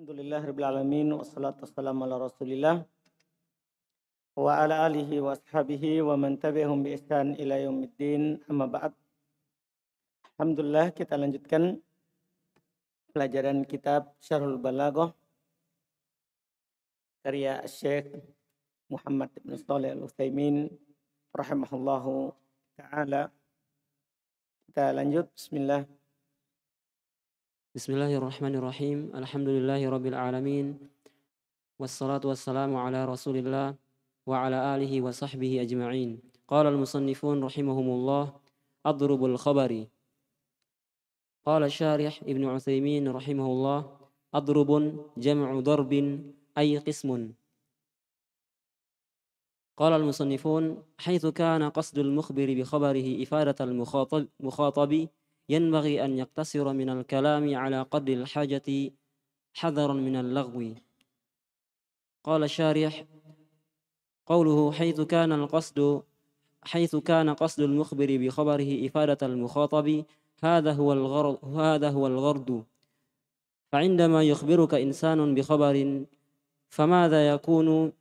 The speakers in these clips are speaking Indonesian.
Alhamdulillah Rabbil Alamin Wassalatu Alhamdulillah kita lanjutkan Pelajaran kitab Syarhul Balagoh Karya Syekh Muhammad bin Saleh Al-Uthaymin Rahimahullahu Ta'ala Kita lanjut Bismillah بسم الله الرحمن الرحيم الحمد لله رب العالمين والصلاة والسلام على رسول الله وعلى آله وصحبه أجمعين قال المصنفون رحمهم الله أضرب الخبر قال الشارح ابن عثيمين رحمه الله أضرب جمع ضرب أي قسم قال المصنفون حيث كان قصد المخبر بخبره إفادة المخاطب, ينبغي أن يقتصر من الكلام على قدر الحاجة حذرا من اللغو قال الشارح قوله حيث كان القصد حيث كان قصد المخبر بخبره إفادة المخاطب هذا هو الغرض هذا هو الغرض فعندما يخبرك إنسان بخبر فماذا يكون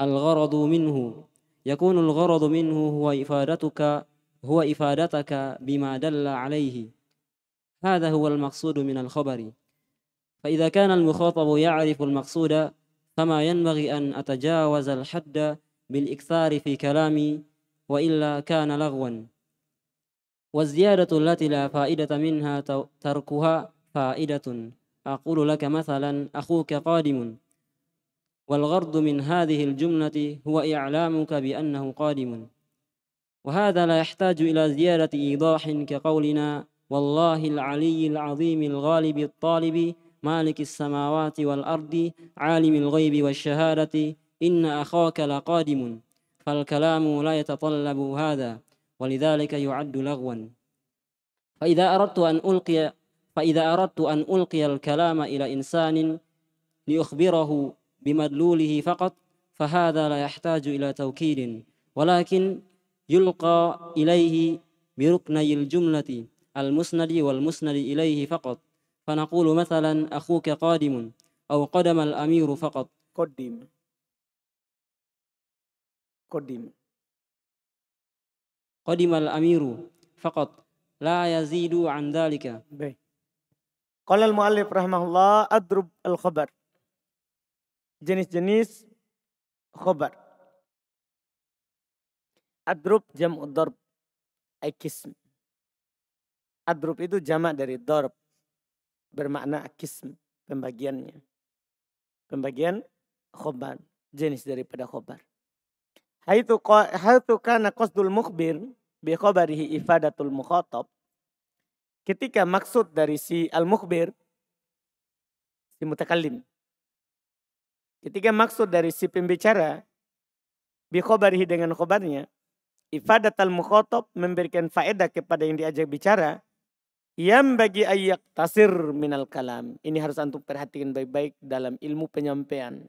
الغرض منه يكون الغرض منه هو إفادتك هو إفادتك بما دل عليه هذا هو المقصود من الخبر فإذا كان المخاطب يعرف المقصود فما ينبغي أن أتجاوز الحد بالإكثار في كلامي وإلا كان لغوا والزيادة التي لا فائدة منها تركها فائدة أقول لك مثلا أخوك قادم والغرض من هذه الجملة هو إعلامك بأنه قادم وهذا لا يحتاج إلى زيادة إيضاح كقولنا والله العلي العظيم الغالب الطالب مالك السماوات والأرض عالم الغيب والشهادة إن أخاك لقادم فالكلام لا يتطلب هذا ولذلك يعد لغوا فإذا أردت أن ألقي فإذا أردت أن ألقي الكلام إلى إنسان لأخبره بمدلوله فقط فهذا لا يحتاج إلى توكيد ولكن yulqa ilaihi biruknayil jumlati al-musnadi wal musnadi ilaihi faqat fanaqulu mathalan akhuka qadimun aw qadama al-amiru faqat qadim qadim al-amiru faqat la yazidu an dhalika qala al-muallif rahimahullah adrub al-khabar jenis-jenis khabar Adrub jam darb. akism. Adrub itu jamak dari darb. Bermakna akism. Pembagiannya. Pembagian khobar. Jenis daripada khobar. Haitu, haitu kana qasdul mukbir bi khobarihi ifadatul mukhatab. Ketika maksud dari si al-mukbir, si mutakallim. Ketika maksud dari si pembicara, bi khobarihi dengan khobarnya, al mukhotob memberikan faedah kepada yang diajak bicara yang bagi ayat tasir minal kalam. Ini harus antum perhatikan baik-baik dalam ilmu penyampaian.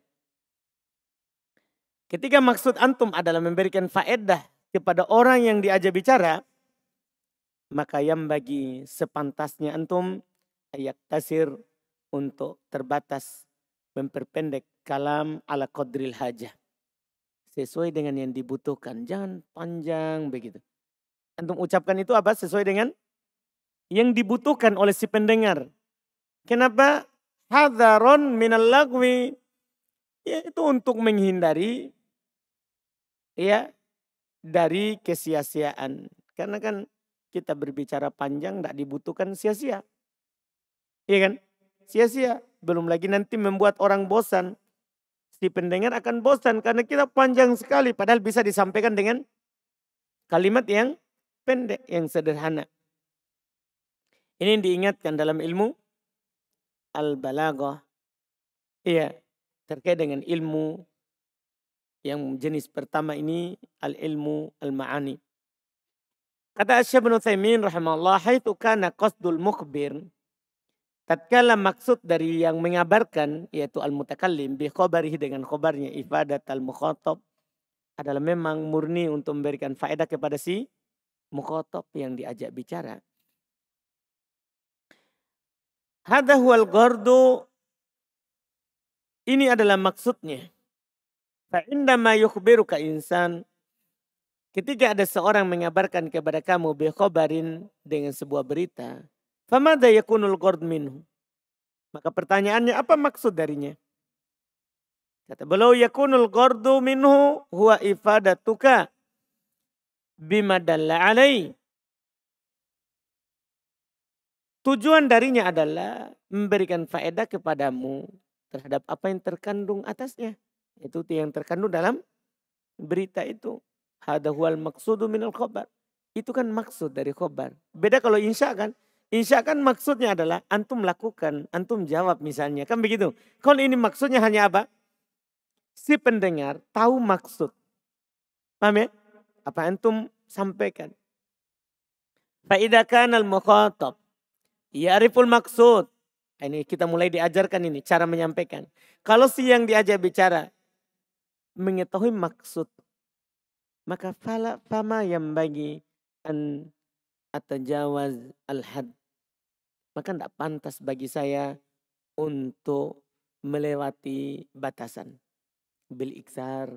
Ketika maksud antum adalah memberikan faedah kepada orang yang diajak bicara, maka yang bagi sepantasnya antum ayat tasir untuk terbatas memperpendek kalam ala qadril hajah sesuai dengan yang dibutuhkan. Jangan panjang begitu. Antum ucapkan itu apa? Sesuai dengan yang dibutuhkan oleh si pendengar. Kenapa? Hadaron minal lagwi. Ya, itu untuk menghindari ya dari kesia-siaan. Karena kan kita berbicara panjang tidak dibutuhkan sia-sia. Iya kan? Sia-sia. Belum lagi nanti membuat orang bosan si pendengar akan bosan karena kita panjang sekali padahal bisa disampaikan dengan kalimat yang pendek yang sederhana. Ini diingatkan dalam ilmu al-balaghah. Iya, terkait dengan ilmu yang jenis pertama ini al-ilmu al-ma'ani. Kata Syekh bin Utsaimin rahimahullah, "Haitsu kana qasdul mukhbir Tatkala maksud dari yang mengabarkan yaitu al-mutakallim bi khobarihi dengan khobarnya ifadat al-mukhatab adalah memang murni untuk memberikan faedah kepada si mukhatab yang diajak bicara. Hadha huwal gordo ini adalah maksudnya. Fa'indama yukhbiruka insan ketika ada seorang mengabarkan kepada kamu bi dengan sebuah berita Famada yakunul gord minhu. Maka pertanyaannya apa maksud darinya? Kata beliau yakunul gordu minhu huwa ifadatuka bima dalla alai. Tujuan darinya adalah memberikan faedah kepadamu terhadap apa yang terkandung atasnya. Itu yang terkandung dalam berita itu. Hadahual maksudu minal khobar. Itu kan maksud dari khobar. Beda kalau insya kan. Insya kan maksudnya adalah antum lakukan, antum jawab misalnya. Kan begitu. Kalau ini maksudnya hanya apa? Si pendengar tahu maksud. Paham ya? Apa antum sampaikan. Fa'idakan al mukhatab. Ya'riful maksud. Ini kita mulai diajarkan ini, cara menyampaikan. Kalau si yang diajak bicara mengetahui maksud, maka fala fama yang bagi an atajawaz al-had maka tidak pantas bagi saya untuk melewati batasan. Bil iksar,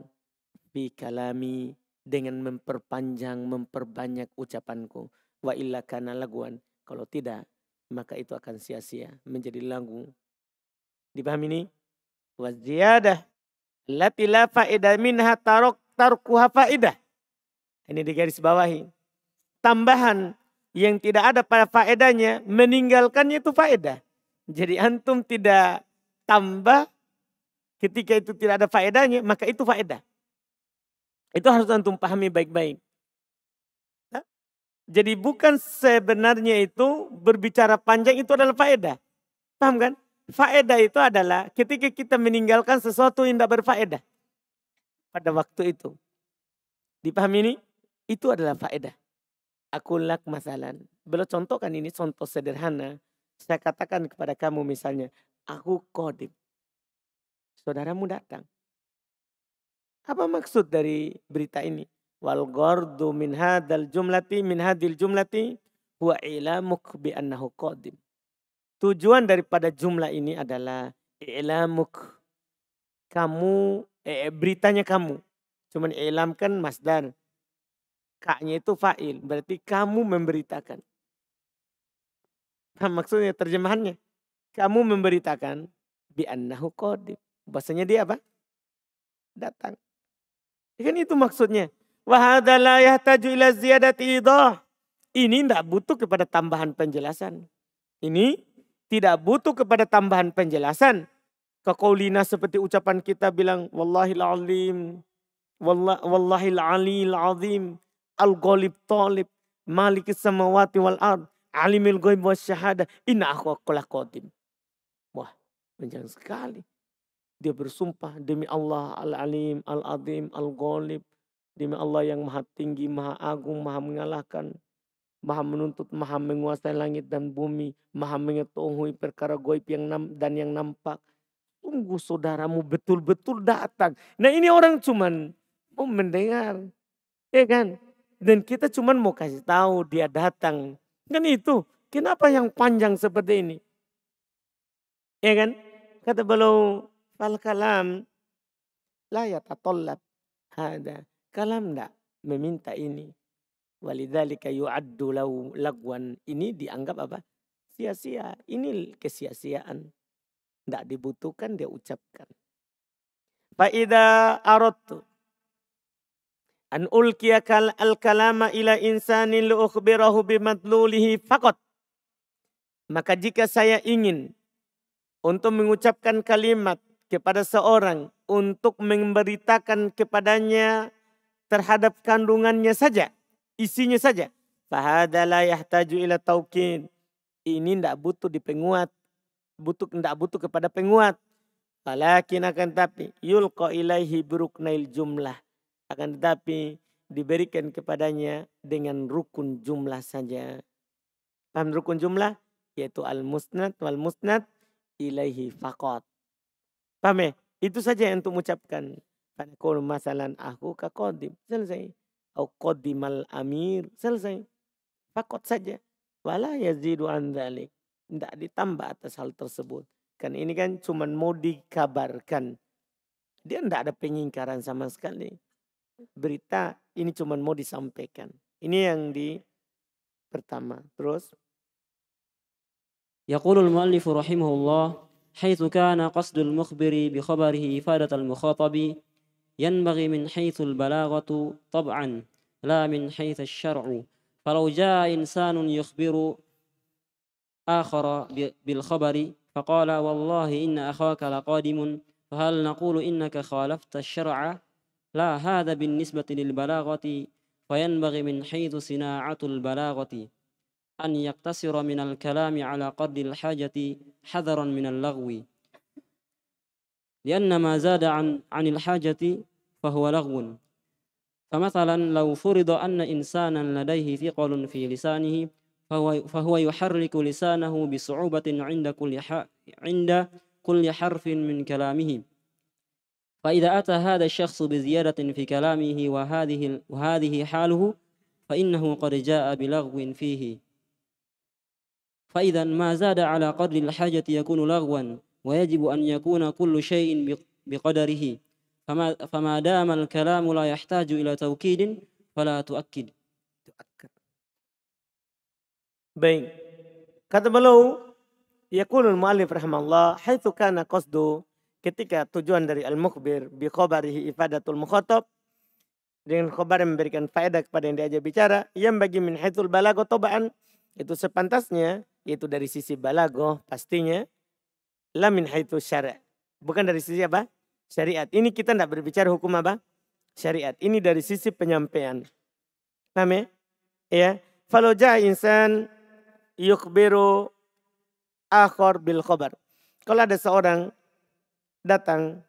bi kalami, dengan memperpanjang, memperbanyak ucapanku. Wa illa kana laguan. Kalau tidak, maka itu akan sia-sia menjadi lagu. Dipahami ini? Wa ziyadah. Lati la faedah minha tarok tarkuha fa'idah. Ini digaris bawahi. Tambahan yang tidak ada pada faedahnya, meninggalkannya itu faedah. Jadi antum tidak tambah ketika itu tidak ada faedahnya, maka itu faedah. Itu harus antum pahami baik-baik. Jadi bukan sebenarnya itu berbicara panjang itu adalah faedah. Paham kan? Faedah itu adalah ketika kita meninggalkan sesuatu yang tidak berfaedah. Pada waktu itu. Dipahami ini? Itu adalah faedah. Aku lak, masalan. Beliau contohkan ini contoh sederhana. Saya katakan kepada kamu misalnya, aku kodim. Saudaramu datang. Apa maksud dari berita ini? Wal gordu min hadal jumlati min hadil jumlati huwa ilamuk bi annahu Tujuan daripada jumlah ini adalah ilamuk. Kamu, eh, eh beritanya kamu. Cuman ilam kan masdar. Kaknya itu fa'il. Berarti kamu memberitakan. Nah, maksudnya terjemahannya. Kamu memberitakan bi'annahu qadim. Bahasanya dia apa? Datang. Ya kan itu maksudnya. Wahada la yahtaju ila ziyadati idah. Ini tidak butuh kepada tambahan penjelasan. Ini tidak butuh kepada tambahan penjelasan. Kekaulina seperti ucapan kita bilang, Wallahil alim, Wallahil alil azim. Al-Ghalib Talib, Maliki Samawati wal Ard, Alimil Ghaib wa Syahada, Inna akulah Qadim. Wah, panjang sekali. Dia bersumpah demi Allah Al-Alim, Al-Azim, Al-Ghalib. Demi Allah yang maha tinggi, maha agung, maha mengalahkan. Maha menuntut, maha menguasai langit dan bumi. Maha mengetahui perkara goib yang nam dan yang nampak. Tunggu saudaramu betul-betul datang. Nah ini orang cuman mau mendengar. Ya kan? Dan kita cuma mau kasih tahu dia datang. Kan itu. Kenapa yang panjang seperti ini? Ya kan? Kata beliau, fal kalam layat atollat ada. Kalam tidak meminta ini. Walidhalika yu'addu lau lagwan. Ini dianggap apa? Sia-sia. Ini kesia-siaan. Tidak dibutuhkan dia ucapkan. Fa'idha arotu an ulkiya kal al kalama ila insanin lu ukhbirahu bimadlulihi fakot. Maka jika saya ingin untuk mengucapkan kalimat kepada seorang untuk memberitakan kepadanya terhadap kandungannya saja, isinya saja. Fahadala yahtaju ila taukin. Ini tidak butuh dipenguat. Butuh, tidak butuh kepada penguat. Walakin akan tapi yulqa ilaihi buruknail jumlah akan tetapi diberikan kepadanya dengan rukun jumlah saja. Paham rukun jumlah? Yaitu al-musnad wal-musnad ilaihi fakot. Paham ya? Itu saja yang untuk mengucapkan. Fanakul masalan aku kakodim. Selesai. Au kodimal amir. Selesai. Fakot saja. Wala yazidu an dhalik. Tidak ditambah atas hal tersebut. Kan ini kan cuma mau dikabarkan. Dia tidak ada pengingkaran sama sekali berita ini cuma mau disampaikan. Ini yang di pertama. Terus يقول المؤلف رحمه الله حيث كان قصد المخبر بخبره إفادة المخاطب ينبغي من حيث البلاغة طبعا لا من حيث الشرع فلو جاء إنسان يخبر آخر بالخبر فقال والله إن أخاك لقادم فهل نقول إنك خالفت الشرع لا هذا بالنسبة للبلاغة فينبغي من حيث صناعة البلاغة أن يقتصر من الكلام على قدر الحاجة حذرا من اللغو لأن ما زاد عن عن الحاجة فهو لغو فمثلا لو فرض أن إنسانا لديه ثقل في لسانه فهو, فهو يحرك لسانه بصعوبة عند كل, عند كل حرف من كلامه فإذا أتى هذا الشخص بزيادة في كلامه وهذه وهذه حاله فإنه قد جاء بلغو فيه فإذا ما زاد على قدر الحاجة يكون لغوا ويجب أن يكون كل شيء بقدره فما, فما دام الكلام لا يحتاج إلى توكيد فلا تؤكد تؤكد بين كتب له يقول المؤلف رحمه الله حيث كان قصده ketika tujuan dari al mukbir bi khabarihi ifadatul mukhatab dengan khobar yang memberikan faedah kepada yang diajak bicara yang bagi min haitsul balago tobaan itu sepantasnya itu dari sisi balago pastinya la min haitsu syara bukan dari sisi apa syariat ini kita tidak berbicara hukum apa syariat ini dari sisi penyampaian paham ya, ya. falau ja insan yukbiru akhor bil khobar kalau ada seorang datang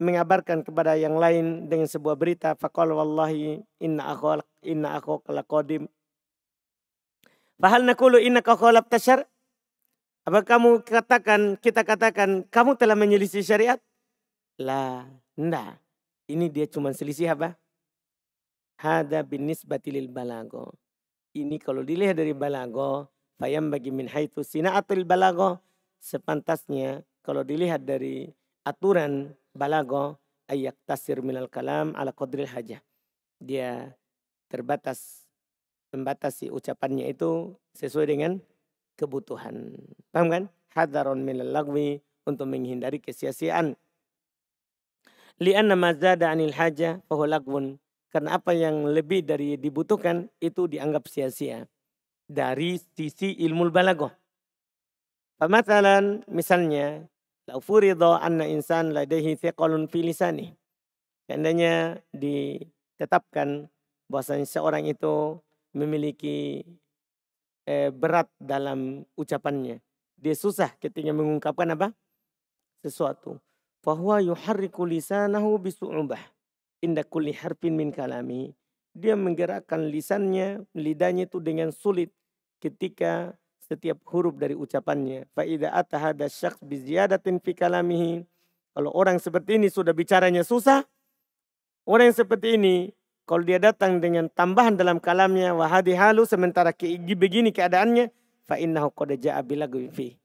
mengabarkan kepada yang lain dengan sebuah berita faqala wallahi inna akhol inna akhok laqadim fahal naqulu innaka khalaf tashar apa kamu katakan kita katakan kamu telah menyelisih syariat la nda ini dia cuma selisih apa hada binisbati lil balago ini kalau dilihat dari balago fayam bagi min haitsu sinaatul balago sepantasnya kalau dilihat dari aturan balago ayak tasir minal kalam ala qadril haja Dia terbatas membatasi ucapannya itu sesuai dengan kebutuhan. Paham kan? Hadaron minal lagwi untuk menghindari kesia-siaan. Lianna mazada anil haja fahu lagwun. Karena apa yang lebih dari dibutuhkan itu dianggap sia-sia. Dari sisi ilmu balagoh. Pemasalan misalnya Lau anna insan ladehi thiqalun filisani. lisani. Seandainya ditetapkan bahwasanya seorang itu memiliki eh, berat dalam ucapannya. Dia susah ketika mengungkapkan apa? Sesuatu. Fahuwa yuharriku lisanahu bisu'ubah. Indah kulli harfin min kalami. Dia menggerakkan lisannya, lidahnya itu dengan sulit ketika setiap huruf dari ucapannya. Faida atahada syaks biziyadatin fi kalamihi. Kalau orang seperti ini sudah bicaranya susah, orang yang seperti ini kalau dia datang dengan tambahan dalam kalamnya wahadi halu sementara keigi begini keadaannya fa innahu qad jaa fi.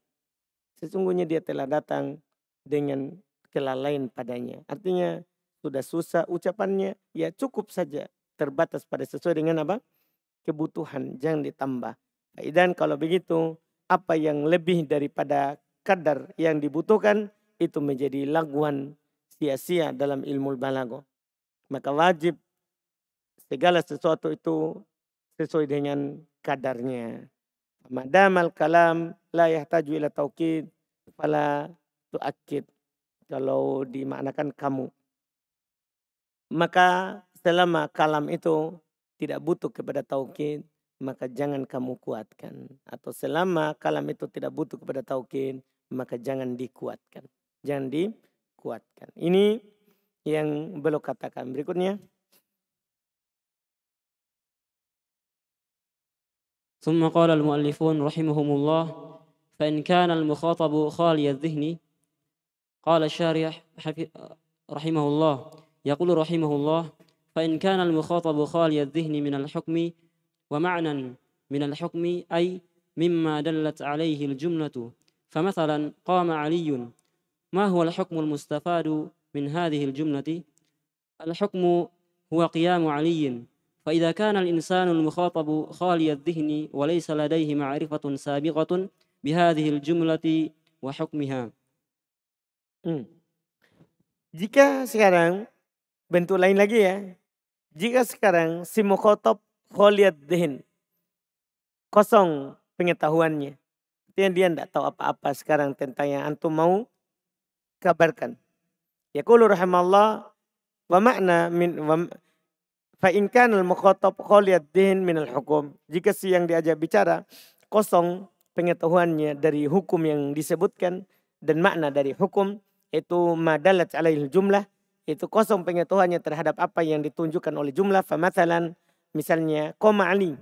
Sesungguhnya dia telah datang dengan kelalaian padanya. Artinya sudah susah ucapannya ya cukup saja terbatas pada sesuai dengan apa? kebutuhan jangan ditambah. Dan kalau begitu apa yang lebih daripada kadar yang dibutuhkan itu menjadi laguan sia-sia dalam ilmu balago. Maka wajib segala sesuatu itu sesuai dengan kadarnya. Madamal kalam la yahtaju ila taukid fala tuakid. Kalau dimaknakan kamu. Maka selama kalam itu tidak butuh kepada taukid, maka jangan kamu kuatkan. Atau selama kalam itu tidak butuh kepada tauhid, maka jangan dikuatkan. Jangan dikuatkan. Ini yang belum katakan. Berikutnya. ثم قال المؤلفون رحمهم الله فإن كان المخاطب خالي الذهن قال الشارح رحمه الله يقول رحمه الله فإن كان المخاطب خالي الذهن من الحكم ومعنى من الحكم أي مما دلت عليه الجملة فمثلا قام علي ما هو الحكم المستفاد من هذه الجملة الحكم هو قيام علي فإذا كان الإنسان المخاطب خالي الذهن وليس لديه معرفة سابقة بهذه الجملة وحكمها hmm. Jika sekarang bentuk lain lagi ya. Jika sekarang si mukhatab Kholiat dihin. Kosong pengetahuannya. Artinya dia tidak tahu apa-apa sekarang tentang yang antum mau kabarkan. Ya kulu rahimallah wa makna min wa fa in kana al-mukhatab kholiyat min al-hukum. Jika si yang diajak bicara kosong pengetahuannya dari hukum yang disebutkan dan makna dari hukum itu madalat alaihi jumlah itu kosong pengetahuannya terhadap apa yang ditunjukkan oleh jumlah. Famasalan Misalnya, koma Ali.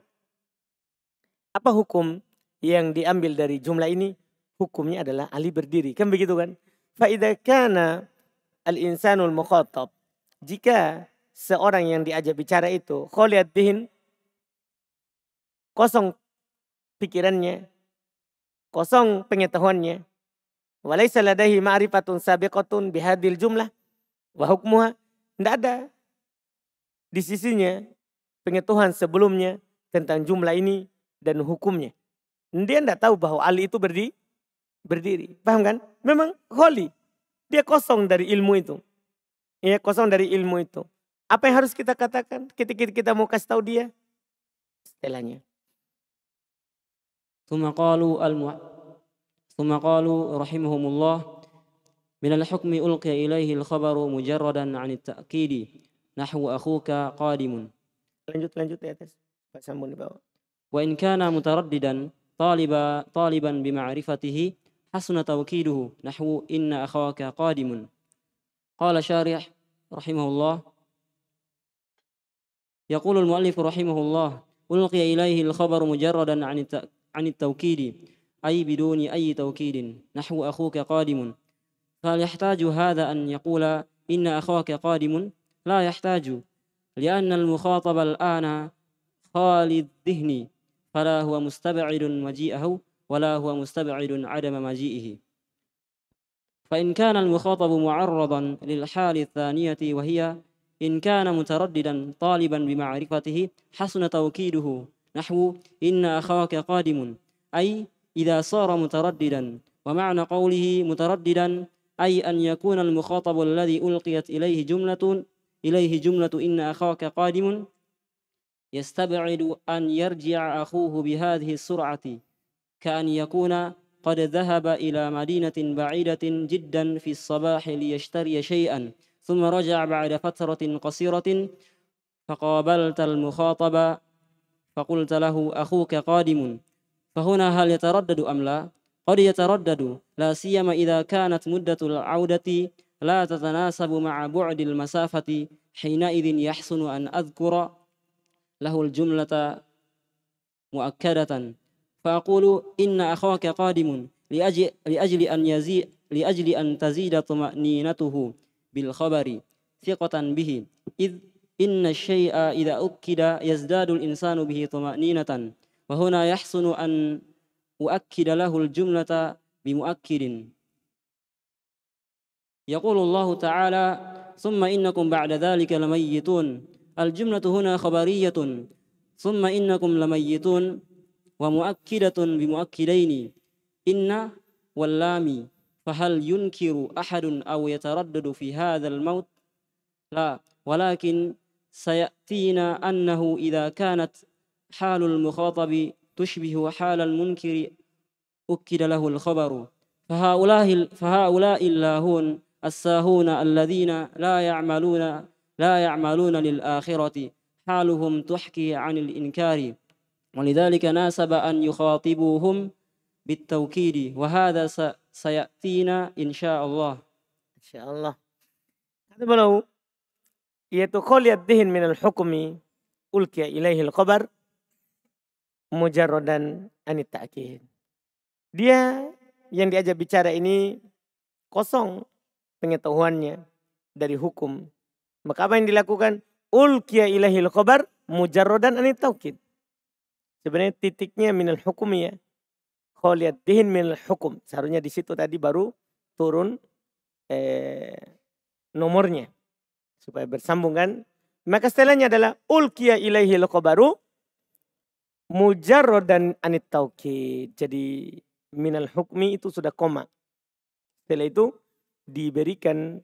Apa hukum yang diambil dari jumlah ini? Hukumnya adalah Ali berdiri. Kan begitu kan? Fa'idha kana al-insanul mukhatab. Jika seorang yang diajak bicara itu kholiat bihin kosong pikirannya kosong pengetahuannya walaysa ladahi ma'rifatun sabiqatun bihadil jumlah wa hukmuha tidak ada di sisinya pengetahuan sebelumnya tentang jumlah ini dan hukumnya. Dia tidak tahu bahwa Ali itu berdiri. berdiri. Paham kan? Memang holy. Dia kosong dari ilmu itu. Ya kosong dari ilmu itu. Apa yang harus kita katakan ketika kita mau kasih tahu dia? Setelahnya. ثم قالوا الم... ثم قالوا رحمهم الله من الحكم ألقي إليه الخبر مجردا عن التأكيد نحو أخوك قادم lanjut lanjut ya tes Pak sambung di bawah wa in kana mutaraddidan taliba taliban bi ma'rifatihi hasuna tawkiduhu nahwu inna akhawaka qadimun qala syarih rahimahullah يقول المؤلف رحمه الله ألقي إليه الخبر مجردا عن عن التوكيد أي بدون أي توكيد نحو أخوك قادم فهل يحتاج هذا أن يقول إن أخوك قادم لا يحتاج لأن المخاطب الآن خالي الذهن فلا هو مستبعد مجيئه ولا هو مستبعد عدم مجيئه فإن كان المخاطب معرضا للحال الثانية وهي إن كان مترددا طالبا بمعرفته حسن توكيده نحو إن أخاك قادم أي إذا صار مترددا ومعنى قوله مترددا أي أن يكون المخاطب الذي ألقيت إليه جملة إليه جملة إن أخاك قادم يستبعد أن يرجع أخوه بهذه السرعة كأن يكون قد ذهب إلى مدينة بعيدة جدا في الصباح ليشتري شيئا ثم رجع بعد فترة قصيرة فقابلت المخاطب فقلت له أخوك قادم فهنا هل يتردد أم لا؟ قد يتردد لا سيما إذا كانت مدة العودة لا تتناسب مع بعد المسافة حينئذ يحسن أن أذكر له الجملة مؤكدة فأقول إن أخاك قادم لأجل, لأجل, أن, يزي لأجل أن تزيد طمأنينته بالخبر ثقة به إذ إن الشيء إذا أكد يزداد الإنسان به طمأنينة وهنا يحسن أن أؤكد له الجملة بمؤكد يقول الله تعالى ثم إنكم بعد ذلك لميتون الجملة هنا خبرية ثم إنكم لميتون ومؤكدة بمؤكدين إن واللام فهل ينكر أحد أو يتردد في هذا الموت لا ولكن سيأتينا أنه إذا كانت حال المخاطب تشبه حال المنكر أكد له الخبر فهؤلاء فهؤلاء اللاهون الساهون الذين لا يعملون لا يعملون للآخرة حالهم تحكي عن الإنكار ولذلك ناسب أن يخاطبوهم بالتوكيد وهذا سيأتينا إن شاء الله إن شاء الله هذا بلو يتقول الذهن من الحكم ألقي إليه القبر مجردا عن التأكيد Dia yang diajak bicara ini kosong pengetahuannya dari hukum. Maka apa yang dilakukan? Ulkiya ilahil khobar mujarrodan anit taukid. Sebenarnya titiknya minal hukum ya. Kholiat dihin minal hukum. Seharusnya di situ tadi baru turun eh, nomornya. Supaya bersambung kan. Maka setelahnya adalah ulkiya ilaihi lokobaru mujarrodan anit taukid. Jadi minal hukmi itu sudah koma. Setelah itu diberikan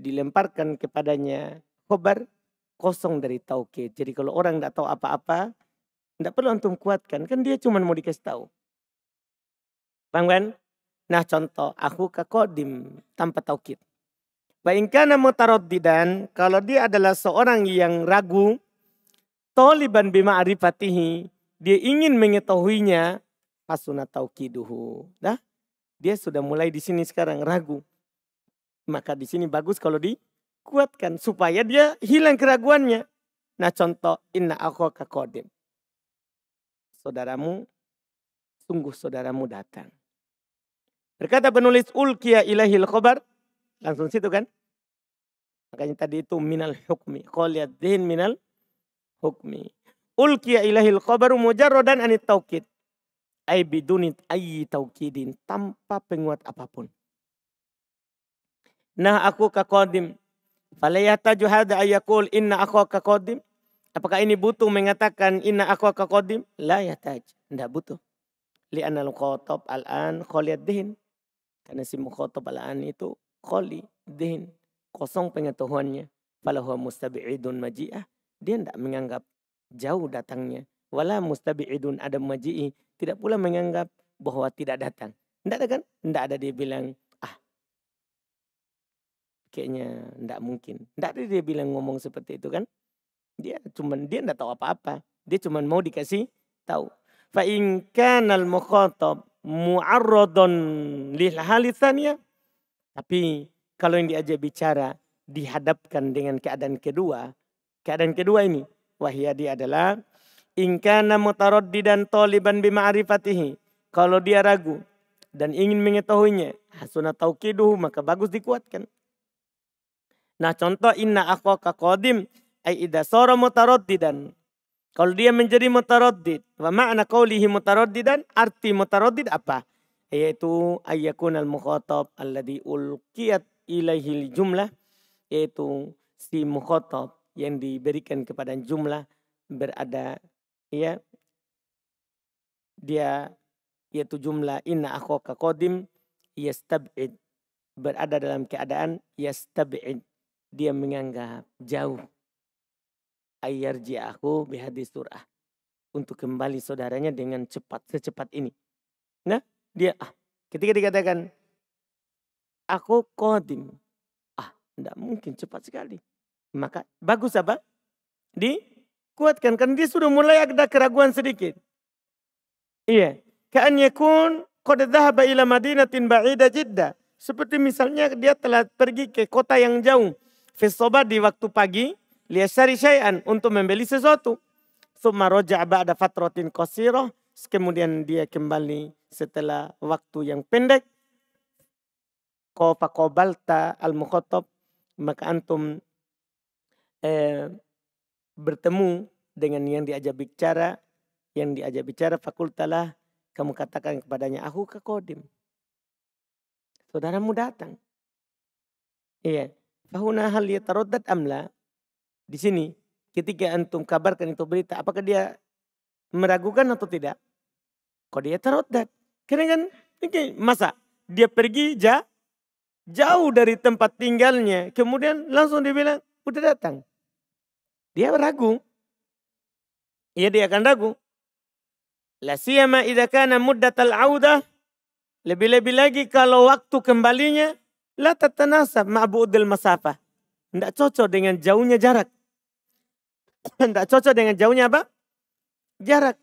dilemparkan kepadanya khobar kosong dari tauhid. Jadi kalau orang tidak tahu apa-apa, tidak perlu antum kuatkan. Kan dia cuma mau dikasih tahu. bang kan? Nah contoh, aku kakodim tanpa tauhid. di dan kalau dia adalah seorang yang ragu, toliban bima arifatihi dia ingin mengetahuinya, hasuna tauqiduhu. Dah, dia sudah mulai di sini sekarang ragu. Maka di sini bagus kalau dikuatkan supaya dia hilang keraguannya. Nah contoh inna akhaka kodim. Saudaramu, sungguh saudaramu datang. Berkata penulis ulkiya ilahil khobar. Langsung situ kan. Makanya tadi itu minal hukmi. din minal hukmi. Ulkiya ilahil khobaru mujarrodan anit taukid. Ay bidunit ayyi taukidin. Tanpa penguat apapun nah aku kakodim. Falayataju hada ayakul inna aku kakodim. Apakah ini butuh mengatakan inna aku kakodim? La yataj. Tidak butuh. anal khotob al-an kholiyat dihin. Karena si mukhotob al-an itu kholi dihin. Kosong pengetahuannya. Falahuwa mustabi'idun maji'ah. Dia tidak menganggap jauh datangnya. Wala mustabi'idun adam maji'i. Tidak pula menganggap bahwa tidak datang. ndak ada kan? ndak ada dia bilang kayaknya tidak mungkin. Tidak ada dia bilang ngomong seperti itu kan. Dia cuman dia tidak tahu apa-apa. Dia cuman mau dikasih tahu. Fa in kana al lil Tapi kalau yang diajak bicara dihadapkan dengan keadaan kedua, keadaan kedua ini wahyadi adalah in kana mutaraddidan taliban bima'rifatihi. Kalau dia ragu dan ingin mengetahuinya, hasuna tauqiduhu maka bagus dikuatkan Nah contoh inna akhaka qadim ay soro sara mutaraddidan. Kalau dia menjadi mutaraddid, wa ma'na qawlihi mutaraddidan arti mutaraddid apa? Yaitu ayyakun al-mukhatab alladhi ulqiyat ilaihi jumlah yaitu si mukhatab yang diberikan kepada jumlah berada ya dia yaitu jumlah inna kakodim qadim yastab'id berada dalam keadaan yastab'id dia menganggap jauh ayarji'ahu bihadis surah. Untuk kembali saudaranya dengan cepat, secepat ini. Nah, dia ah, ketika dikatakan aku kodim. Ah, tidak mungkin cepat sekali. Maka bagus apa? Dikuatkan. Karena dia sudah mulai ada keraguan sedikit. Iya. Ka'an yakun qad dhahaba ila madinatin ba'ida jidda. Seperti misalnya dia telah pergi ke kota yang jauh fisobat di waktu pagi, lihat liasyari syai'an untuk membeli sesuatu. Suma roja ba'da fatrotin kosiroh. Kemudian dia kembali setelah waktu yang pendek. Kofa kobalta al mukhotob. Maka antum eh, bertemu dengan yang diajak bicara. Yang diajak bicara fakultalah. Kamu katakan kepadanya, aku ke kodim. Saudaramu datang. Iya. Fahuna hal terodat amla? Di sini ketika antum kabarkan itu berita apakah dia meragukan atau tidak? Kok dia terodat? Karena kan okay, masa dia pergi ja, jauh dari tempat tinggalnya kemudian langsung dia bilang udah datang. Dia ragu. Ya dia akan ragu. La siyama idza kana muddatal audah lebih-lebih lagi kalau waktu kembalinya La tatanasab al masafah. Tidak cocok dengan jauhnya jarak. Tidak cocok dengan jauhnya apa? Jarak.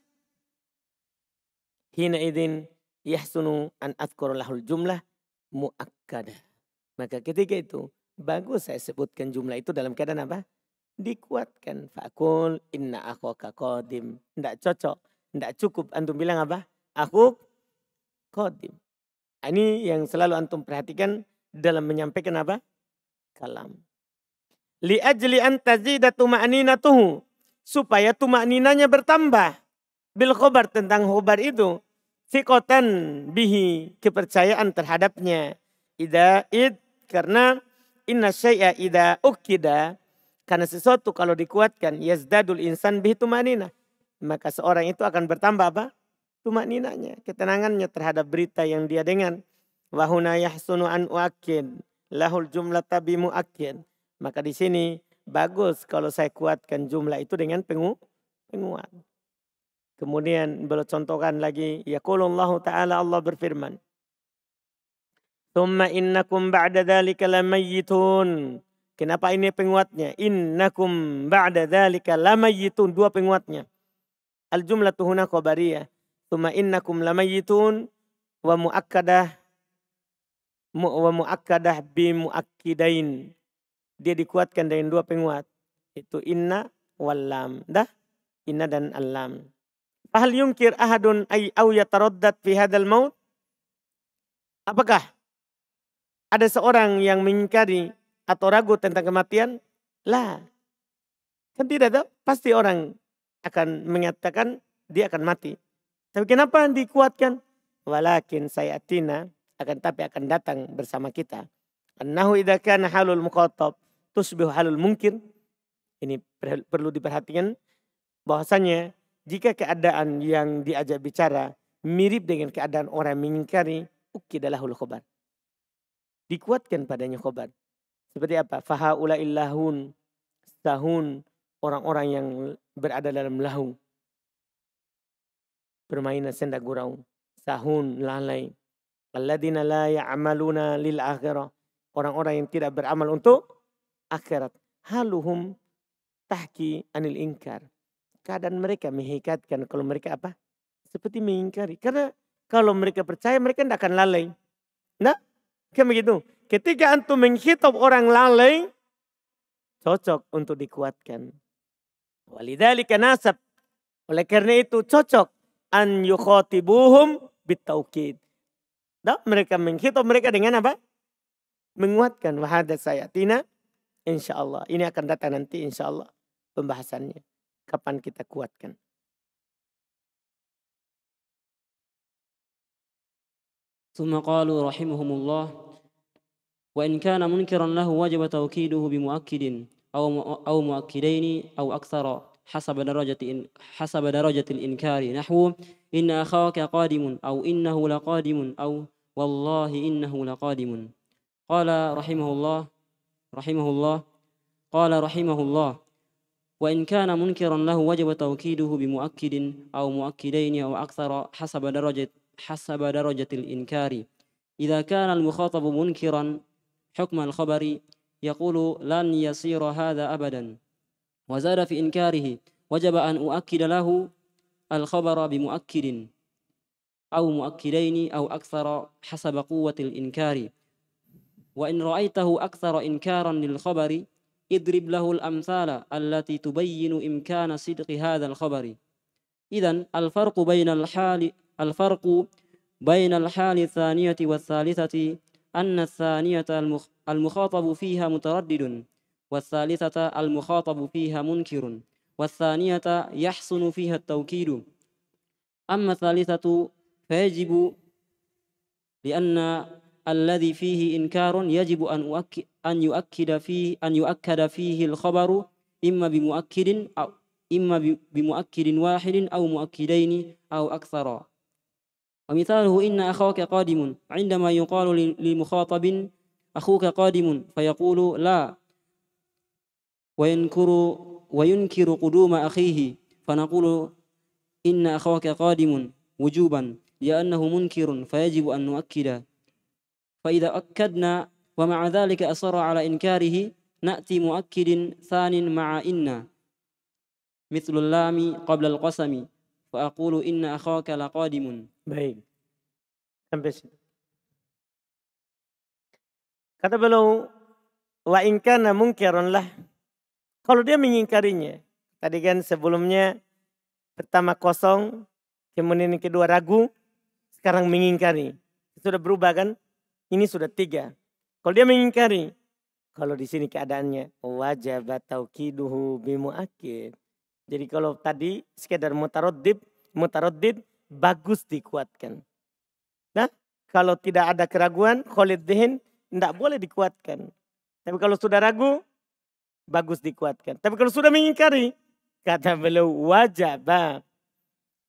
Hina idin yahsunu an adkur lahul jumlah muakkada. Maka ketika itu, bagus saya sebutkan jumlah itu dalam keadaan apa? Dikuatkan. Fakul inna aku kakodim. Tidak cocok. Tidak cukup. Antum bilang apa? Aku kodim. Ini yang selalu antum perhatikan dalam menyampaikan apa? Kalam. Li'ajli an tazida tuma'ninatuhu. Supaya tuma'ninanya bertambah. Bil khobar tentang khobar itu. Fikotan bihi. Kepercayaan terhadapnya. Ida id. Karena inna syai'a ida ukida. Karena sesuatu kalau dikuatkan. Yazdadul insan bihi tuma'ninah. Maka seorang itu akan bertambah apa? Tuma'ninanya. ketenangannya terhadap berita yang dia dengar. Wahuna huna yahsunu an uakin, lahul jumlah tabimu muakkid. Maka di sini bagus kalau saya kuatkan jumlah itu dengan pengu penguat. Kemudian beliau contohkan lagi yaqulullahu taala Allah berfirman Thumma innakum ba'da dzalika lamayyitun. Kenapa ini penguatnya? Innakum ba'da dzalika lamayyitun. Dua penguatnya. Al jumlatu huna khabariyah. Thumma innakum lamayyitun wa muakkadah wa muakkadah bi muakkidain. Dia dikuatkan dengan dua penguat. Itu inna lam. Dah? Inna dan lam. Fahal yungkir ahadun ay au yataraddad fi hadal maut? Apakah ada seorang yang mengingkari atau ragu tentang kematian? Lah. Kan tidak ada. Pasti orang akan mengatakan dia akan mati. Tapi kenapa dikuatkan? Walakin saya atina akan tapi akan datang bersama kita. Annahu idakan halul halul muqattab tusbihu halul mungkin. Ini perlu diperhatikan bahwasanya jika keadaan yang diajak bicara mirip dengan keadaan orang mengingkari ukidalahul khobar. Dikuatkan padanya khobar. Seperti apa? Fahaula illahun sahun orang-orang yang berada dalam lahu. Permainan senda gurau, sahun, lalai, Alladzina la ya'maluna lil akhirah. Orang-orang yang tidak beramal untuk akhirat. Haluhum tahki anil ingkar. Keadaan mereka mengikatkan kalau mereka apa? Seperti mengingkari. Karena kalau mereka percaya mereka tidak akan lalai. Nah, kayak begitu. Ketika antum menghitab orang lalai, cocok untuk dikuatkan. Walidhalika nasab. Oleh karena itu cocok an yukhotibuhum bitauqid. Dan mereka menghitung mereka dengan apa? Menguatkan wahada saya. Tina, insya Allah. Ini akan datang nanti insya Allah pembahasannya. Kapan kita kuatkan. ثم قالوا رحمهم الله وإن كان منكرا له وجب توكيده بمؤكد أو أو مؤكدين أو أكثر حسب درجة حسب درجة الإنكار نحو إن أخاك قادم أو إنه لقادم أو والله إنه لقادم قال رحمه الله رحمه الله قال رحمه الله وإن كان منكرا له وجب توكيده بمؤكد أو مؤكدين أو أكثر حسب درجة حسب درجة الإنكار إذا كان المخاطب منكرا حكم الخبر يقول لن يصير هذا أبدا وزاد في إنكاره وجب أن أؤكد له الخبر بمؤكد أو مؤكدين أو أكثر حسب قوة الإنكار وإن رأيته أكثر إنكارا للخبر اضرب له الأمثال التي تبين إمكان صدق هذا الخبر إذا الفرق بين الحال الفرق بين الحال الثانية والثالثة أن الثانية المخاطب فيها متردد والثالثة المخاطب فيها منكر والثانية يحسن فيها التوكيد أما الثالثة فيجب لأن الذي فيه إنكار يجب أن أؤكد أن يؤكد فيه أن يؤكد فيه الخبر إما بمؤكد أو إما بمؤكد واحد أو مؤكدين أو أكثر ومثاله إن أخاك قادم عندما يقال لمخاطب أخوك قادم فيقول لا وينكر وينكر قدوم أخيه فنقول إن أخاك قادم وجوبا ya annahu munkirun fayajibu an nuakkida fa idza akkadna wa ma'a dhalika asara ala inkarihi na'ti muakkidin thanin ma'a inna mithlul lami qabla alqasami fa aqulu inna akhaka laqadimun baik sampai situ kata beliau wa in kana munkirun lah kalau dia mengingkarinya tadi kan sebelumnya pertama kosong kemudian kedua ragu sekarang mengingkari. Sudah berubah kan? Ini sudah tiga. Kalau dia mengingkari, kalau di sini keadaannya wajib bimu akid. Jadi kalau tadi sekedar mutarodib, mutarodib bagus dikuatkan. Nah, kalau tidak ada keraguan, kholid dihin, tidak boleh dikuatkan. Tapi kalau sudah ragu, bagus dikuatkan. Tapi kalau sudah mengingkari, kata beliau wajib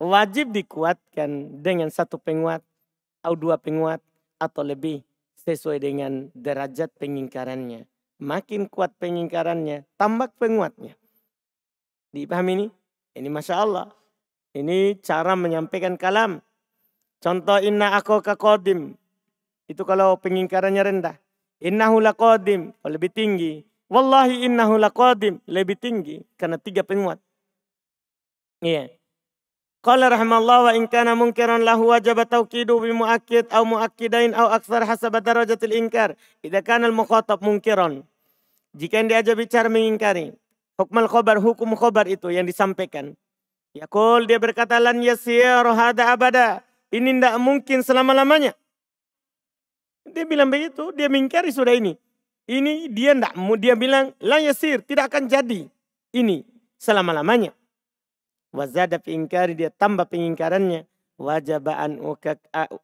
wajib dikuatkan dengan satu penguat atau dua penguat atau lebih sesuai dengan derajat pengingkarannya. Makin kuat pengingkarannya, tambah penguatnya. Dipahami ini? Ini Masya Allah. Ini cara menyampaikan kalam. Contoh inna aku kodim. Itu kalau pengingkarannya rendah. Inna laqadim. Kalau lebih tinggi. Wallahi inna hula kodim. Lebih tinggi. Karena tiga penguat. Iya. Yeah. Qala rahimallahu wa in kana munkaran lahu wajaba tawkidu bi muakkid aw muakkidain aw aksar hasaba darajatil inkar. Idza kana al mukhatab munkiran. Jika yang diajak bicara mengingkari. al khabar, hukum khabar itu yang disampaikan. Yakul dia berkata lan yasir hada abada. Ini tidak mungkin selama-lamanya. Dia bilang begitu, dia mengingkari sudah ini. Ini dia tidak, dia bilang lan yasir, tidak akan jadi ini selama-lamanya wazada fi dia tambah pengingkarannya wajib an ukak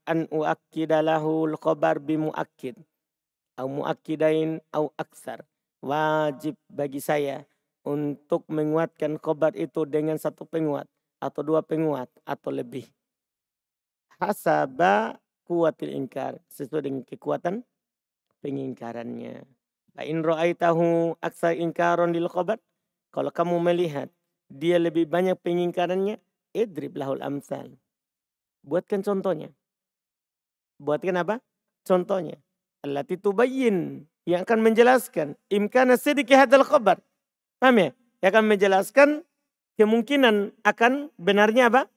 an uakkidalahu al bimu akid. muakkid au muakkidain au aksar wajib bagi saya untuk menguatkan kobar itu dengan satu penguat atau dua penguat atau lebih hasaba kuatil ingkar sesuai dengan kekuatan pengingkarannya. Fa in ra'aitahu aksar ingkaron lil khabar kalau kamu melihat dia lebih banyak pengingkarannya, idrib lahul amsal. Buatkan contohnya. Buatkan apa? Contohnya. Allati tubayyin. Yang akan menjelaskan. Imkana sedikit hadal khabar. Paham ya? Yang akan menjelaskan kemungkinan akan benarnya apa?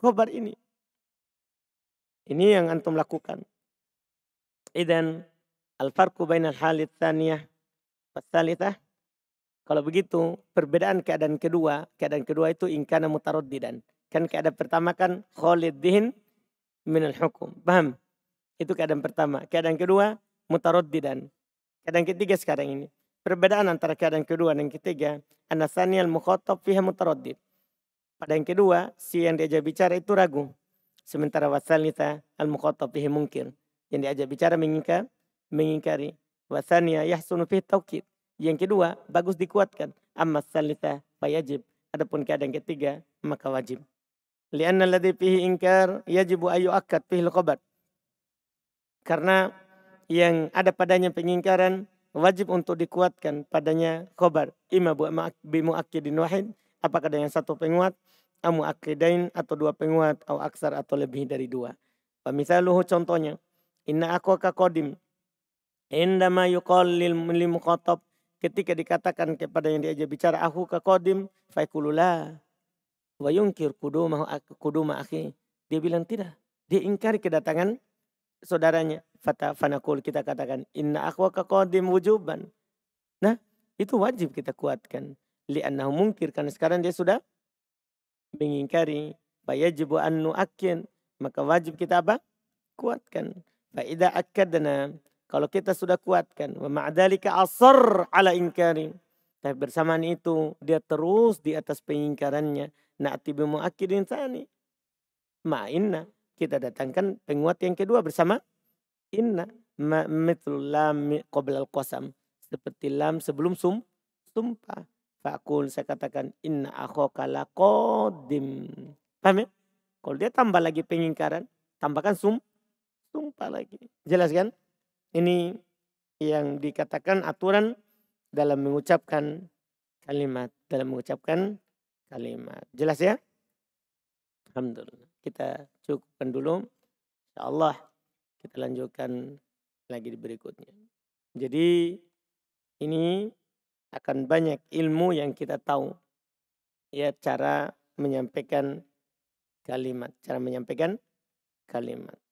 Khabar ini. Ini yang antum lakukan. Idan al-farku bainal halit taniyah wa thalithah kalau begitu, perbedaan keadaan kedua, keadaan kedua itu ingkana mutaraddidan. Kan keadaan pertama kan min minal hukum. Paham? Itu keadaan pertama. Keadaan kedua mutaraddidan. Keadaan ketiga sekarang ini. Perbedaan antara keadaan kedua dan ketiga, anasani al mukhatab fiha mutaraddid. Pada yang kedua, si yang diajak bicara itu ragu. Sementara wasalita al mukhatab fiha mungkin. Yang diajak bicara mengingkar, mengingkari. Wasania yahsunu fiha taukid yang kedua, bagus dikuatkan. Amma salita fayajib. Adapun keadaan ketiga, maka wajib. Lianna ladhi fihi inkar yajibu ayu akad fihi qabat. Karena yang ada padanya pengingkaran, wajib untuk dikuatkan padanya khobar. Ima akidin wahid. Apakah ada yang satu penguat? Amu akidain atau dua penguat. Atau aksar atau lebih dari dua. Pemisaluhu contohnya. Inna aku kakodim. Indama yuqal lil ketika dikatakan kepada yang diajak bicara aku ke kodim faikulula wa yungkir kuduma kuduma akhi dia bilang tidak dia ingkari kedatangan saudaranya fata fanakul kita katakan inna ke kodim wujuban nah itu wajib kita kuatkan anna mungkir karena sekarang dia sudah mengingkari fayajibu an akien maka wajib kita apa kuatkan faida idza kalau kita sudah kuatkan. Wa ma'adhalika asar ala Ingkari, Tapi bersamaan itu dia terus di atas pengingkarannya. Na'ti bimu'akidin tani. Inna Kita datangkan penguat yang kedua bersama. Inna. Ma'mitlu lam Kobelal qasam. Seperti lam sebelum sum, sumpah. Fakul saya katakan inna akhoka kodim Paham ya? Kalau dia tambah lagi pengingkaran, tambahkan sum, sumpah lagi. Jelas kan? Ini yang dikatakan aturan dalam mengucapkan kalimat, dalam mengucapkan kalimat. Jelas ya? Alhamdulillah. Kita cukupkan dulu. Insya Allah kita lanjutkan lagi di berikutnya. Jadi ini akan banyak ilmu yang kita tahu. Ya cara menyampaikan kalimat, cara menyampaikan kalimat.